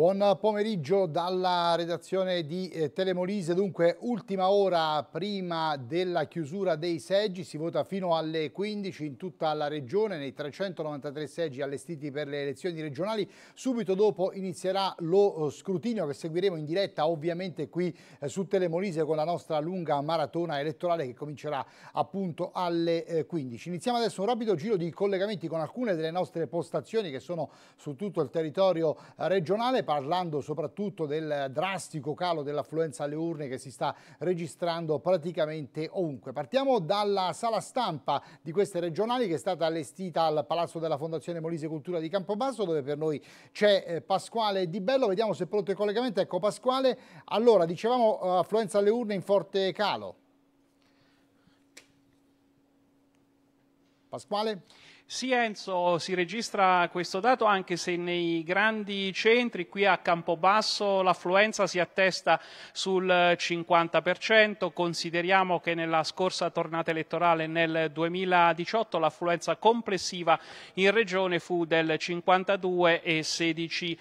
Buon pomeriggio dalla redazione di eh, Telemolise, dunque ultima ora prima della chiusura dei seggi, si vota fino alle 15 in tutta la regione nei 393 seggi allestiti per le elezioni regionali, subito dopo inizierà lo eh, scrutinio che seguiremo in diretta ovviamente qui eh, su Telemolise con la nostra lunga maratona elettorale che comincerà appunto alle 15. Iniziamo adesso un rapido giro di collegamenti con alcune delle nostre postazioni che sono su tutto il territorio regionale parlando soprattutto del drastico calo dell'affluenza alle urne che si sta registrando praticamente ovunque. Partiamo dalla sala stampa di queste regionali che è stata allestita al Palazzo della Fondazione Molise Cultura di Campobasso dove per noi c'è eh, Pasquale Di Bello. Vediamo se è pronto il collegamento. Ecco Pasquale, allora dicevamo eh, affluenza alle urne in forte calo. Pasquale? Sì Enzo, si registra questo dato anche se nei grandi centri, qui a Campobasso l'affluenza si attesta sul 50%, consideriamo che nella scorsa tornata elettorale nel 2018 l'affluenza complessiva in regione fu del 52,16%,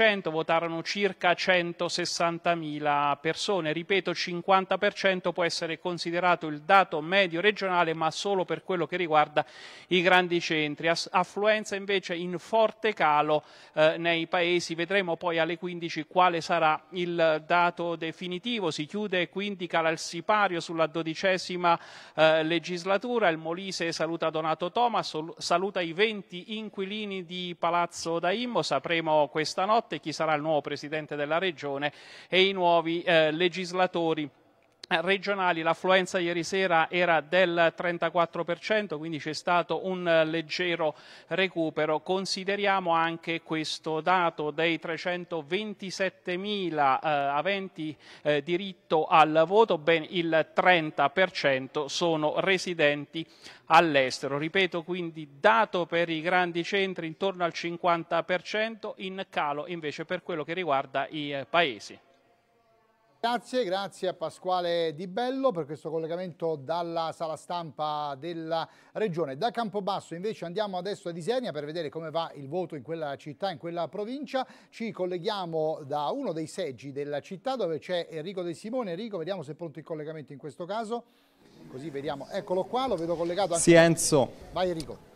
eh, votarono circa 160.000 persone, ripeto 50% può essere considerato il dato medio regionale ma solo per quello che riguarda i grandi centri, affluenza invece in forte calo eh, nei paesi, vedremo poi alle 15 quale sarà il dato definitivo, si chiude quindi cala il sipario sulla dodicesima eh, legislatura, il Molise saluta Donato Toma, saluta i 20 inquilini di Palazzo Daimmo, sapremo questa notte chi sarà il nuovo Presidente della Regione e i nuovi eh, legislatori regionali l'affluenza ieri sera era del 34%, quindi c'è stato un leggero recupero. Consideriamo anche questo dato dei 327.000 eh, aventi eh, diritto al voto, ben il 30% sono residenti all'estero. Ripeto quindi dato per i grandi centri intorno al 50%, in calo invece per quello che riguarda i eh, paesi. Grazie, grazie a Pasquale Di Bello per questo collegamento dalla sala stampa della regione. Da Campobasso invece andiamo adesso a Disernia per vedere come va il voto in quella città, in quella provincia. Ci colleghiamo da uno dei seggi della città dove c'è Enrico De Simone. Enrico, vediamo se è pronto il collegamento in questo caso. Così vediamo, eccolo qua, lo vedo collegato anche. Sienzo. Vai Enrico.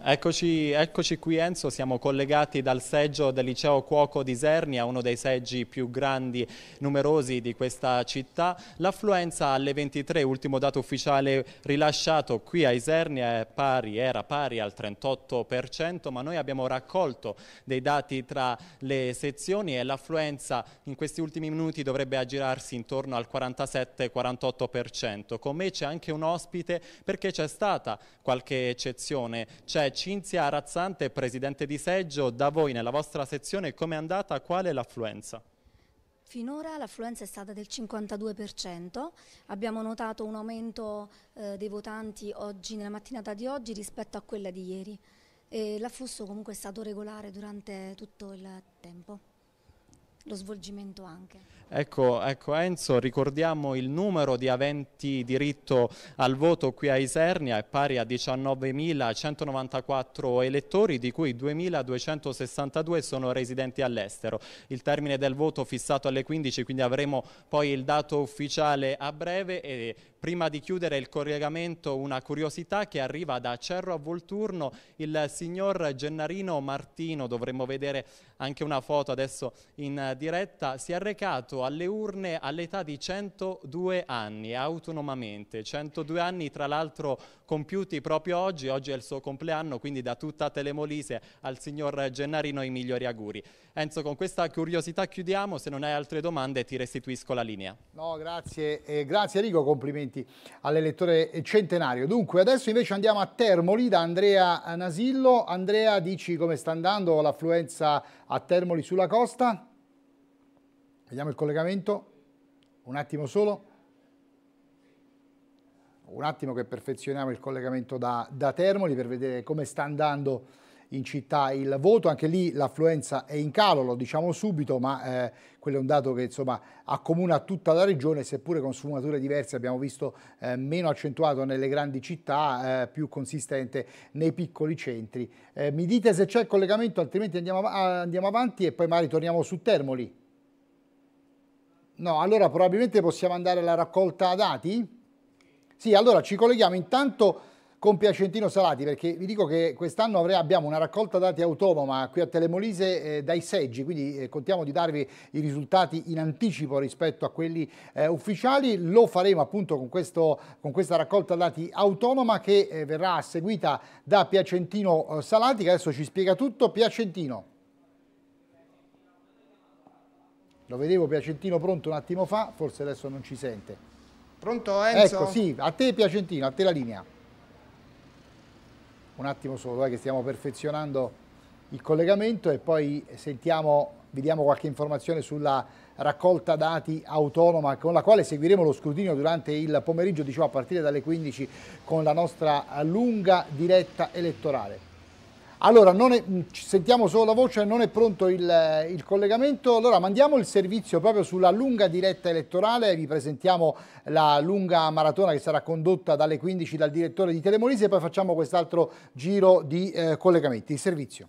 Eccoci, eccoci, qui Enzo, siamo collegati dal seggio del liceo Cuoco di Sernia, uno dei seggi più grandi, numerosi di questa città. L'affluenza alle 23, ultimo dato ufficiale rilasciato qui a Isernia, pari, era pari al 38%, ma noi abbiamo raccolto dei dati tra le sezioni e l'affluenza in questi ultimi minuti dovrebbe aggirarsi intorno al 47-48%. Con me c'è anche un ospite perché c'è stata qualche eccezione, C'è c'è Cinzia Razzante, presidente di Seggio. Da voi nella vostra sezione come è andata? Qual è l'affluenza? Finora l'affluenza è stata del 52%, abbiamo notato un aumento eh, dei votanti oggi, nella mattinata di oggi rispetto a quella di ieri l'afflusso comunque è stato regolare durante tutto il tempo lo svolgimento anche. Ecco, ecco, Enzo, ricordiamo il numero di aventi diritto al voto qui a Isernia è pari a 19.194 elettori di cui 2.262 sono residenti all'estero. Il termine del voto fissato alle 15, quindi avremo poi il dato ufficiale a breve e prima di chiudere il collegamento una curiosità che arriva da Cerro a Volturno, il signor Gennarino Martino, dovremmo vedere anche una foto adesso in diretta, si è recato alle urne all'età di 102 anni, autonomamente. 102 anni, tra l'altro, compiuti proprio oggi. Oggi è il suo compleanno, quindi da tutta Telemolise al signor Gennarino i migliori auguri. Enzo, con questa curiosità chiudiamo. Se non hai altre domande, ti restituisco la linea. No, grazie. Eh, grazie Rico, complimenti all'elettore centenario. Dunque, adesso invece andiamo a Termoli da Andrea Nasillo. Andrea, dici come sta andando l'affluenza a Termoli sulla costa? Vediamo il collegamento, un attimo solo, un attimo che perfezioniamo il collegamento da, da Termoli per vedere come sta andando in città il voto, anche lì l'affluenza è in calo, lo diciamo subito, ma eh, quello è un dato che insomma accomuna tutta la regione, seppure con sfumature diverse, abbiamo visto eh, meno accentuato nelle grandi città, eh, più consistente nei piccoli centri. Eh, mi dite se c'è il collegamento, altrimenti andiamo, av andiamo avanti e poi magari torniamo su Termoli. No, allora probabilmente possiamo andare alla raccolta dati? Sì, allora ci colleghiamo intanto con Piacentino Salati perché vi dico che quest'anno abbiamo una raccolta dati autonoma qui a Telemolise eh, dai seggi, quindi eh, contiamo di darvi i risultati in anticipo rispetto a quelli eh, ufficiali, lo faremo appunto con, questo, con questa raccolta dati autonoma che eh, verrà seguita da Piacentino eh, Salati che adesso ci spiega tutto. Piacentino. Lo vedevo Piacentino pronto un attimo fa, forse adesso non ci sente. Pronto Enzo? Ecco, sì, a te Piacentino, a te la linea. Un attimo solo, eh, che stiamo perfezionando il collegamento e poi sentiamo, vi diamo qualche informazione sulla raccolta dati autonoma con la quale seguiremo lo scrutinio durante il pomeriggio, diciamo a partire dalle 15 con la nostra lunga diretta elettorale. Allora, è, sentiamo solo la voce, non è pronto il, il, collegamento. Allora, mandiamo il servizio proprio sulla lunga diretta elettorale. Vi presentiamo la lunga maratona che sarà condotta dalle 15 dal direttore di Telemolise e poi facciamo quest'altro giro di eh, collegamenti. Il servizio.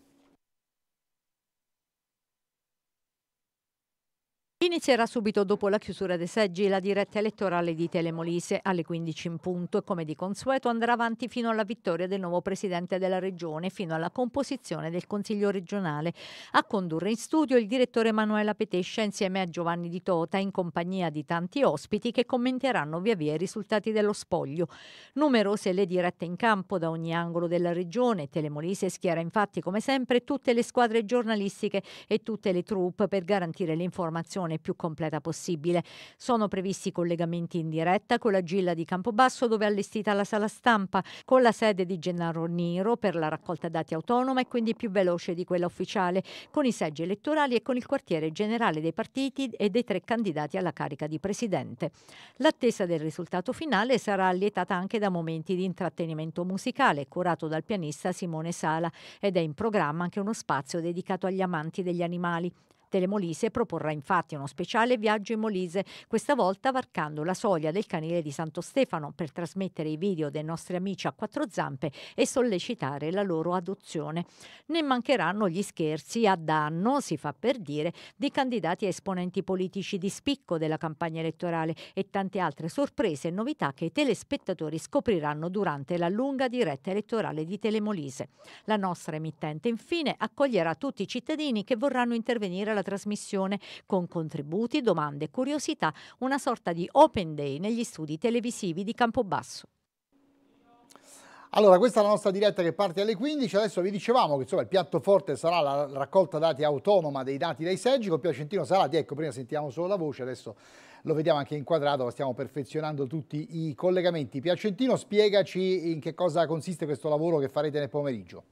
Inizierà subito dopo la chiusura dei seggi la diretta elettorale di Telemolise alle 15 in punto e come di consueto andrà avanti fino alla vittoria del nuovo presidente della regione, fino alla composizione del consiglio regionale. A condurre in studio il direttore Emanuela Petescia insieme a Giovanni Di Tota in compagnia di tanti ospiti che commenteranno via via i risultati dello spoglio. Numerose le dirette in campo da ogni angolo della regione. Telemolise schiera infatti come sempre tutte le squadre giornalistiche e tutte le troupe per garantire l'informazione trasmissione più completa possibile. Sono previsti collegamenti in diretta con la Gilla di Campobasso dove è allestita la sala stampa, con la sede di Gennaro Niro per la raccolta dati autonoma e quindi più veloce di quella ufficiale, con i seggi elettorali e con il quartiere generale dei partiti e dei tre candidati alla carica di presidente. L'attesa del risultato finale sarà allietata anche da momenti di intrattenimento musicale curato dal pianista Simone Sala ed è in programma anche uno spazio dedicato agli amanti degli animali. Telemolise proporrà infatti uno speciale viaggio in Molise, questa volta varcando la soglia del canile di Santo Stefano per trasmettere i video dei nostri amici a quattro zampe e sollecitare la loro adozione. Ne mancheranno gli scherzi a danno, si fa per dire, di candidati e esponenti politici di spicco della campagna elettorale e tante altre sorprese e novità che i telespettatori scopriranno durante la lunga diretta elettorale di Telemolise. La nostra emittente infine accoglierà tutti i cittadini che vorranno intervenire alla la trasmissione con contributi, domande, e curiosità, una sorta di open day negli studi televisivi di Campobasso. Allora, questa è la nostra diretta che parte alle 15, adesso vi dicevamo che insomma, il piatto forte sarà la raccolta dati autonoma dei dati dai seggi, con Piacentino Salati, ecco prima sentiamo solo la voce, adesso lo vediamo anche inquadrato, stiamo perfezionando tutti i collegamenti. Piacentino, spiegaci in che cosa consiste questo lavoro che farete nel pomeriggio.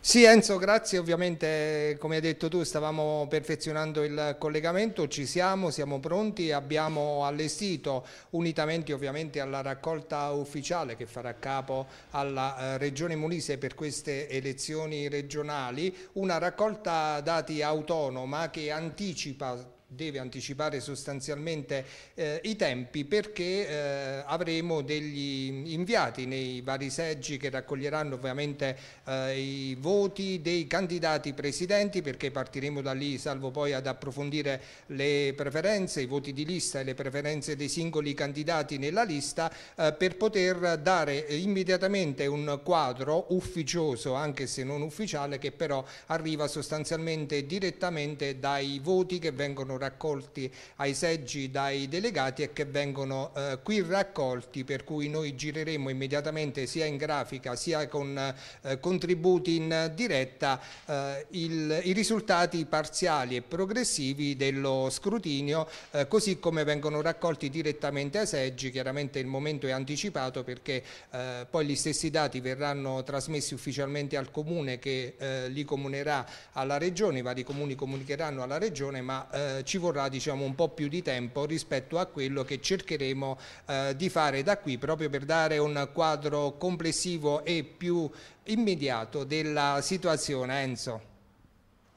Sì Enzo, grazie. Ovviamente come hai detto tu stavamo perfezionando il collegamento, ci siamo, siamo pronti, abbiamo allestito unitamente ovviamente alla raccolta ufficiale che farà capo alla eh, Regione Molise per queste elezioni regionali, una raccolta dati autonoma che anticipa deve anticipare sostanzialmente eh, i tempi perché eh, avremo degli inviati nei vari seggi che raccoglieranno ovviamente eh, i voti dei candidati presidenti perché partiremo da lì salvo poi ad approfondire le preferenze, i voti di lista e le preferenze dei singoli candidati nella lista eh, per poter dare immediatamente un quadro ufficioso anche se non ufficiale che però arriva sostanzialmente direttamente dai voti che vengono raccolti ai seggi dai delegati e che vengono eh, qui raccolti per cui noi gireremo immediatamente sia in grafica sia con eh, contributi in diretta eh, il, i risultati parziali e progressivi dello scrutinio eh, così come vengono raccolti direttamente ai seggi chiaramente il momento è anticipato perché eh, poi gli stessi dati verranno trasmessi ufficialmente al comune che eh, li comunerà alla regione i vari comuni comunicheranno alla regione ma ci vorrà diciamo, un po' più di tempo rispetto a quello che cercheremo eh, di fare da qui proprio per dare un quadro complessivo e più immediato della situazione Enzo.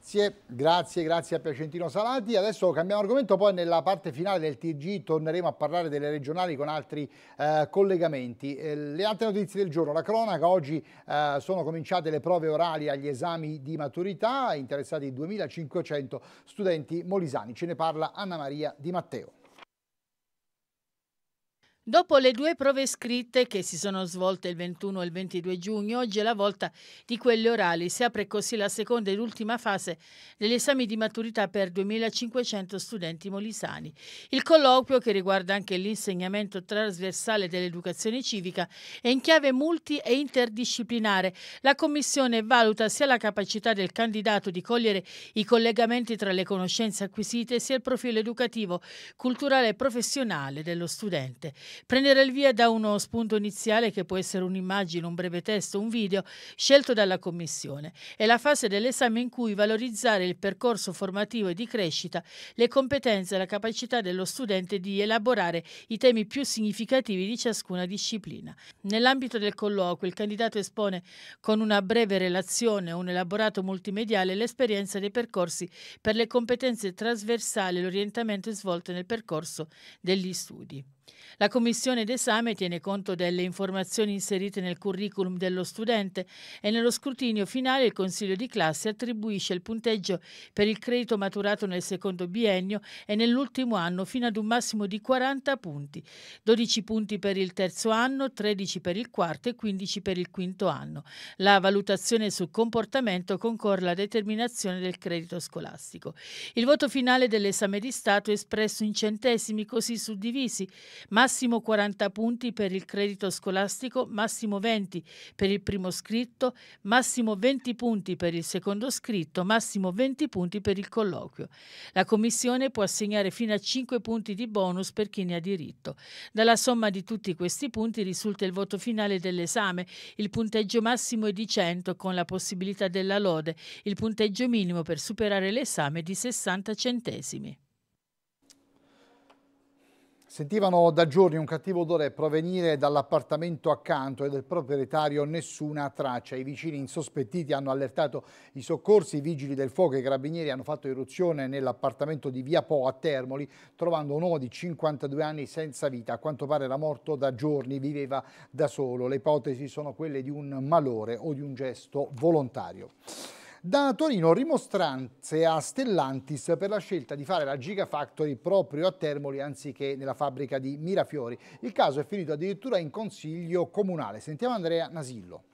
Grazie, grazie, grazie a Piacentino Salati. Adesso cambiamo argomento, poi nella parte finale del TG torneremo a parlare delle regionali con altri eh, collegamenti. Eh, le altre notizie del giorno, la cronaca, oggi eh, sono cominciate le prove orali agli esami di maturità, interessati 2500 studenti molisani. Ce ne parla Anna Maria Di Matteo. Dopo le due prove scritte che si sono svolte il 21 e il 22 giugno, oggi è la volta di quelle orali. Si apre così la seconda ed ultima fase degli esami di maturità per 2500 studenti molisani. Il colloquio, che riguarda anche l'insegnamento trasversale dell'educazione civica, è in chiave multi e interdisciplinare. La Commissione valuta sia la capacità del candidato di cogliere i collegamenti tra le conoscenze acquisite, sia il profilo educativo, culturale e professionale dello studente. Prendere il via da uno spunto iniziale che può essere un'immagine, un breve testo, un video, scelto dalla Commissione. È la fase dell'esame in cui valorizzare il percorso formativo e di crescita, le competenze e la capacità dello studente di elaborare i temi più significativi di ciascuna disciplina. Nell'ambito del colloquio il candidato espone con una breve relazione o un elaborato multimediale l'esperienza dei percorsi per le competenze trasversali e l'orientamento svolto nel percorso degli studi. La commissione d'esame tiene conto delle informazioni inserite nel curriculum dello studente e nello scrutinio finale il consiglio di classe attribuisce il punteggio per il credito maturato nel secondo biennio e nell'ultimo anno fino ad un massimo di 40 punti, 12 punti per il terzo anno, 13 per il quarto e 15 per il quinto anno. La valutazione sul comportamento concorre alla determinazione del credito scolastico. Il voto finale dell'esame di Stato è espresso in centesimi così suddivisi massimo 40 punti per il credito scolastico, massimo 20 per il primo scritto, massimo 20 punti per il secondo scritto, massimo 20 punti per il colloquio. La Commissione può assegnare fino a 5 punti di bonus per chi ne ha diritto. Dalla somma di tutti questi punti risulta il voto finale dell'esame. Il punteggio massimo è di 100 con la possibilità della lode, il punteggio minimo per superare l'esame di 60 centesimi. Sentivano da giorni un cattivo odore provenire dall'appartamento accanto e del proprietario nessuna traccia. I vicini insospettiti hanno allertato i soccorsi, i vigili del fuoco e i carabinieri hanno fatto irruzione nell'appartamento di Via Po a Termoli, trovando un uomo di 52 anni senza vita. A quanto pare era morto da giorni, viveva da solo. Le ipotesi sono quelle di un malore o di un gesto volontario. Da Torino rimostranze a Stellantis per la scelta di fare la Gigafactory proprio a Termoli anziché nella fabbrica di Mirafiori. Il caso è finito addirittura in consiglio comunale. Sentiamo Andrea Nasillo.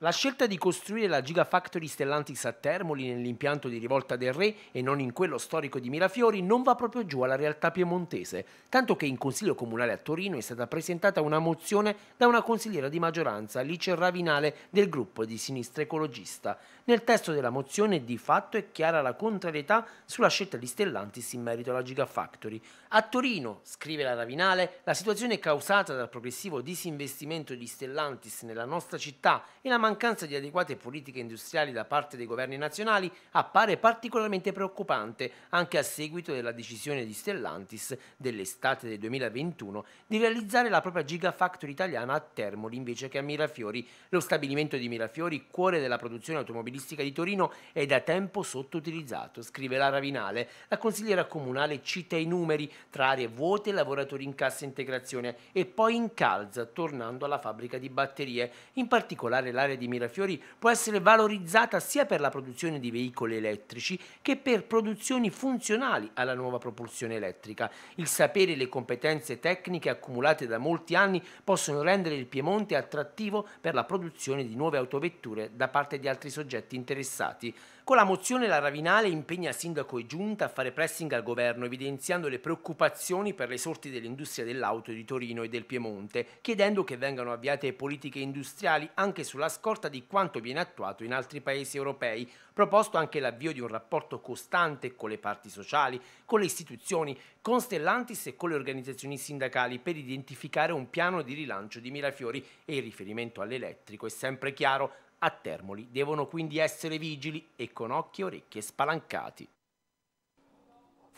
La scelta di costruire la Gigafactory Stellantis a Termoli nell'impianto di Rivolta del Re e non in quello storico di Mirafiori non va proprio giù alla realtà piemontese, tanto che in Consiglio Comunale a Torino è stata presentata una mozione da una consigliera di maggioranza, Lice Ravinale, del gruppo di sinistra ecologista. Nel testo della mozione di fatto è chiara la contrarietà sulla scelta di Stellantis in merito alla Gigafactory. A Torino, scrive la Ravinale, la situazione causata dal progressivo disinvestimento di Stellantis nella nostra città e la mancanza di adeguate politiche industriali da parte dei governi nazionali appare particolarmente preoccupante anche a seguito della decisione di Stellantis dell'estate del 2021 di realizzare la propria Gigafactory italiana a Termoli invece che a Mirafiori. Lo stabilimento di Mirafiori, cuore della produzione automobilistica tempistica di Torino è da tempo sottoutilizzato, scrive la Ravinale. La consigliera comunale cita i numeri tra aree vuote e lavoratori in cassa integrazione e poi incalza tornando alla fabbrica di batterie. In particolare l'area di Mirafiori può essere valorizzata sia per la produzione di veicoli elettrici che per produzioni funzionali alla nuova propulsione elettrica. Il sapere e le competenze tecniche accumulate da molti anni possono rendere il Piemonte attrattivo per la produzione di nuove autovetture da parte di altri soggetti soggetti interessati. Con la mozione la Ravinale impegna sindaco e giunta a fare pressing al governo evidenziando le preoccupazioni per le sorti dell'industria dell'auto di Torino e del Piemonte, chiedendo che vengano avviate politiche industriali anche sulla scorta di quanto viene attuato in altri paesi europei, proposto anche l'avvio di un rapporto costante con le parti sociali, con le istituzioni, con Stellantis e con le organizzazioni sindacali per identificare un piano di rilancio di Mirafiori e il riferimento all'elettrico è sempre chiaro a Termoli. Devono quindi essere vigili e con occhi e orecchie spalancati.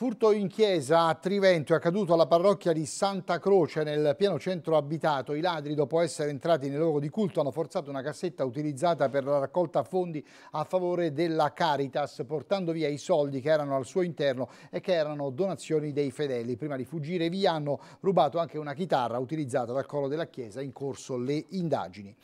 Furto in chiesa a Trivento è accaduto alla parrocchia di Santa Croce nel pieno centro abitato. I ladri, dopo essere entrati nel luogo di culto, hanno forzato una cassetta utilizzata per la raccolta fondi a favore della Caritas, portando via i soldi che erano al suo interno e che erano donazioni dei fedeli. Prima di fuggire via hanno rubato anche una chitarra utilizzata dal coro della chiesa in corso le indagini.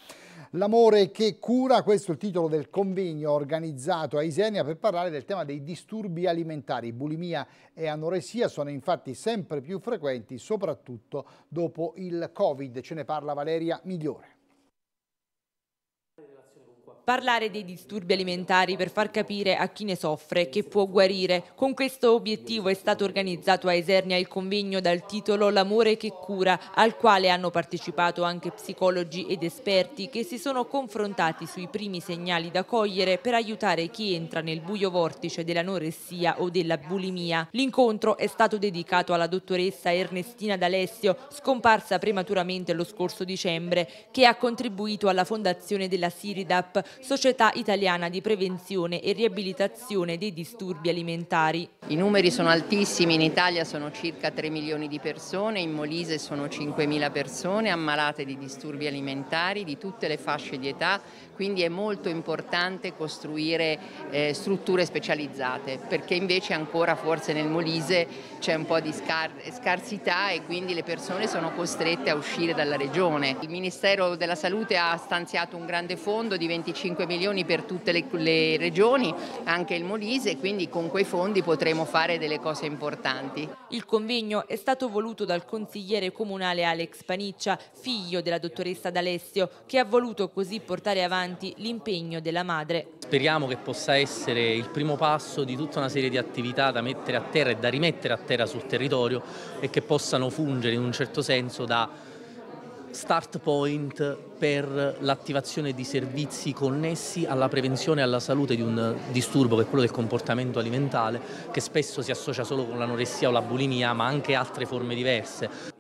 L'amore che cura, questo è il titolo del convegno organizzato a Isenia per parlare del tema dei disturbi alimentari, bulimia e anoressia sono infatti sempre più frequenti, soprattutto dopo il Covid. Ce ne parla Valeria Migliore parlare dei disturbi alimentari per far capire a chi ne soffre che può guarire. Con questo obiettivo è stato organizzato a Esernia il convegno dal titolo L'amore che cura, al quale hanno partecipato anche psicologi ed esperti che si sono confrontati sui primi segnali da cogliere per aiutare chi entra nel buio vortice dell'anoressia o della bulimia. L'incontro è stato dedicato alla dottoressa Ernestina D'Alessio, scomparsa prematuramente lo scorso dicembre, che ha contribuito alla fondazione della Siridap Società Italiana di Prevenzione e Riabilitazione dei Disturbi Alimentari. I numeri sono altissimi, in Italia sono circa 3 milioni di persone, in Molise sono 5 mila persone ammalate di disturbi alimentari di tutte le fasce di età, quindi è molto importante costruire eh, strutture specializzate perché invece ancora forse nel Molise c'è un po' di scar scarsità e quindi le persone sono costrette a uscire dalla regione. Il Ministero della Salute ha stanziato un grande fondo di 25 5 milioni per tutte le, le regioni, anche il Molise, quindi con quei fondi potremo fare delle cose importanti. Il convegno è stato voluto dal consigliere comunale Alex Paniccia, figlio della dottoressa D'Alessio, che ha voluto così portare avanti l'impegno della madre. Speriamo che possa essere il primo passo di tutta una serie di attività da mettere a terra e da rimettere a terra sul territorio e che possano fungere in un certo senso da start point per l'attivazione di servizi connessi alla prevenzione e alla salute di un disturbo che è quello del comportamento alimentare che spesso si associa solo con l'anoressia o la bulimia ma anche altre forme diverse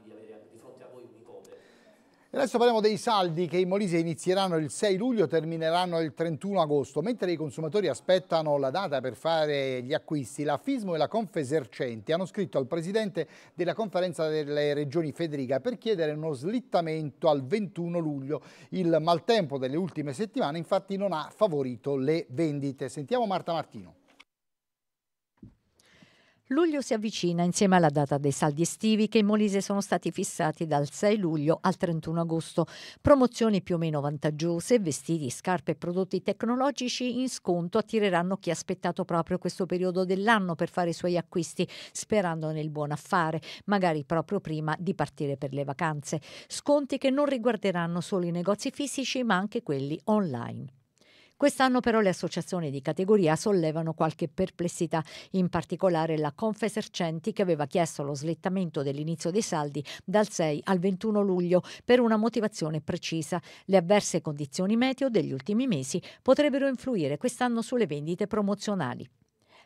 adesso parliamo dei saldi che in Molise inizieranno il 6 luglio e termineranno il 31 agosto. Mentre i consumatori aspettano la data per fare gli acquisti, la Fismo e la Confesercenti hanno scritto al presidente della conferenza delle regioni Federica per chiedere uno slittamento al 21 luglio. Il maltempo delle ultime settimane infatti non ha favorito le vendite. Sentiamo Marta Martino. Luglio si avvicina insieme alla data dei saldi estivi che in Molise sono stati fissati dal 6 luglio al 31 agosto. Promozioni più o meno vantaggiose, vestiti, scarpe e prodotti tecnologici in sconto attireranno chi ha aspettato proprio questo periodo dell'anno per fare i suoi acquisti, sperando nel buon affare, magari proprio prima di partire per le vacanze. Sconti che non riguarderanno solo i negozi fisici ma anche quelli online. Quest'anno però le associazioni di categoria sollevano qualche perplessità, in particolare la Confesercenti che aveva chiesto lo slittamento dell'inizio dei saldi dal 6 al 21 luglio per una motivazione precisa. Le avverse condizioni meteo degli ultimi mesi potrebbero influire quest'anno sulle vendite promozionali.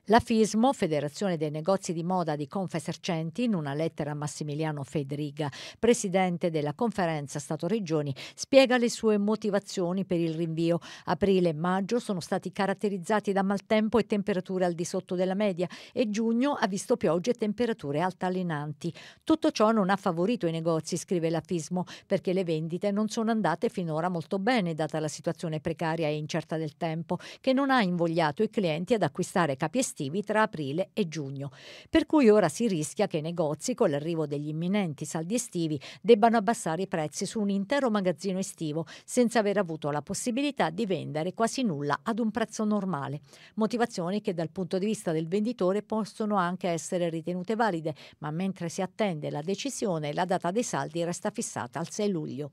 La FISMO, Federazione dei negozi di moda di Confesercenti, in una lettera a Massimiliano Federiga, presidente della conferenza Stato-Regioni, spiega le sue motivazioni per il rinvio. Aprile e maggio sono stati caratterizzati da maltempo e temperature al di sotto della media e giugno ha visto piogge e temperature altalenanti. Tutto ciò non ha favorito i negozi, scrive la FISMO, perché le vendite non sono andate finora molto bene, data la situazione precaria e incerta del tempo, che non ha invogliato i clienti ad acquistare capi e estivi tra aprile e giugno, per cui ora si rischia che i negozi, con l'arrivo degli imminenti saldi estivi, debbano abbassare i prezzi su un intero magazzino estivo senza aver avuto la possibilità di vendere quasi nulla ad un prezzo normale. Motivazioni che dal punto di vista del venditore possono anche essere ritenute valide, ma mentre si attende la decisione la data dei saldi resta fissata al 6 luglio.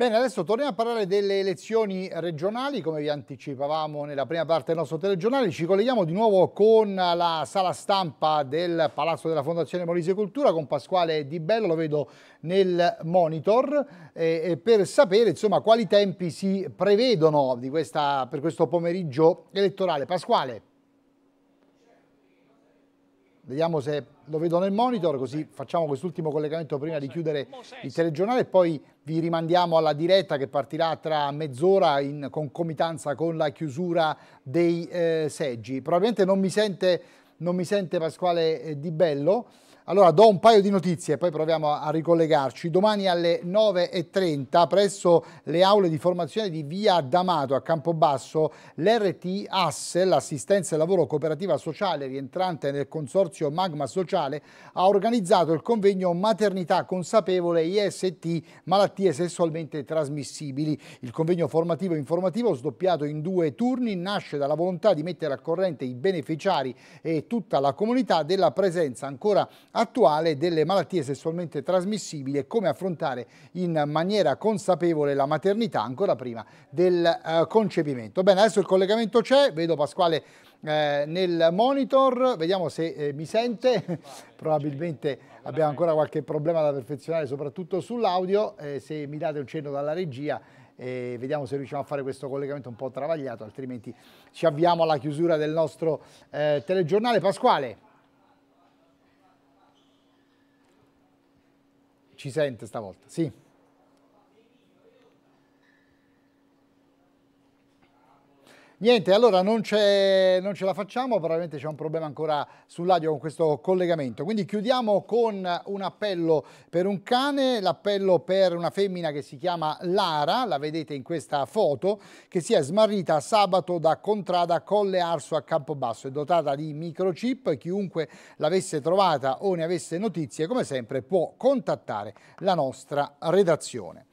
Bene, adesso torniamo a parlare delle elezioni regionali, come vi anticipavamo nella prima parte del nostro telegiornale, ci colleghiamo di nuovo con la sala stampa del Palazzo della Fondazione Molise Cultura con Pasquale Di Bello, lo vedo nel monitor, eh, per sapere insomma, quali tempi si prevedono questa, per questo pomeriggio elettorale. Pasquale. Vediamo se lo vedo nel monitor, così facciamo quest'ultimo collegamento prima di chiudere il telegiornale e poi vi rimandiamo alla diretta che partirà tra mezz'ora in concomitanza con la chiusura dei eh, seggi. Probabilmente non mi sente, non mi sente Pasquale eh, Di Bello. Allora do un paio di notizie, e poi proviamo a ricollegarci. Domani alle 9.30 presso le aule di formazione di Via D'Amato a Campobasso, l'RT ASSE, l'assistenza e lavoro cooperativa sociale rientrante nel consorzio Magma Sociale, ha organizzato il convegno Maternità consapevole IST malattie sessualmente trasmissibili. Il convegno formativo e informativo sdoppiato in due turni nasce dalla volontà di mettere a corrente i beneficiari e tutta la comunità della presenza ancora a attuale delle malattie sessualmente trasmissibili e come affrontare in maniera consapevole la maternità ancora prima del eh, concepimento. Bene, adesso il collegamento c'è, vedo Pasquale eh, nel monitor, vediamo se eh, mi sente, probabilmente abbiamo ancora qualche problema da perfezionare soprattutto sull'audio, eh, se mi date un cenno dalla regia eh, vediamo se riusciamo a fare questo collegamento un po' travagliato, altrimenti ci avviamo alla chiusura del nostro eh, telegiornale. Pasquale. Ci sente stavolta, sì. Niente, allora non, non, ce la facciamo, probabilmente c'è un problema ancora sull'audio con questo collegamento. Quindi chiudiamo con un appello per un cane, l'appello per una femmina che si chiama Lara, la vedete in questa foto, che si è smarrita sabato da Contrada Colle Arso a Campobasso È dotata di microchip. Chiunque l'avesse trovata o ne avesse notizie, come sempre, può contattare la nostra redazione.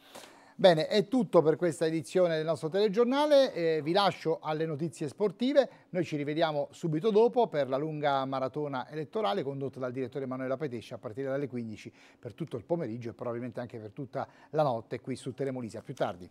Bene, è tutto per questa edizione del nostro telegiornale, eh, vi lascio alle notizie sportive, noi ci rivediamo subito dopo per la lunga maratona elettorale condotta dal direttore Emanuela Petescia a partire dalle 15 per tutto il pomeriggio e probabilmente anche per tutta la notte qui su Telemolise. A più tardi.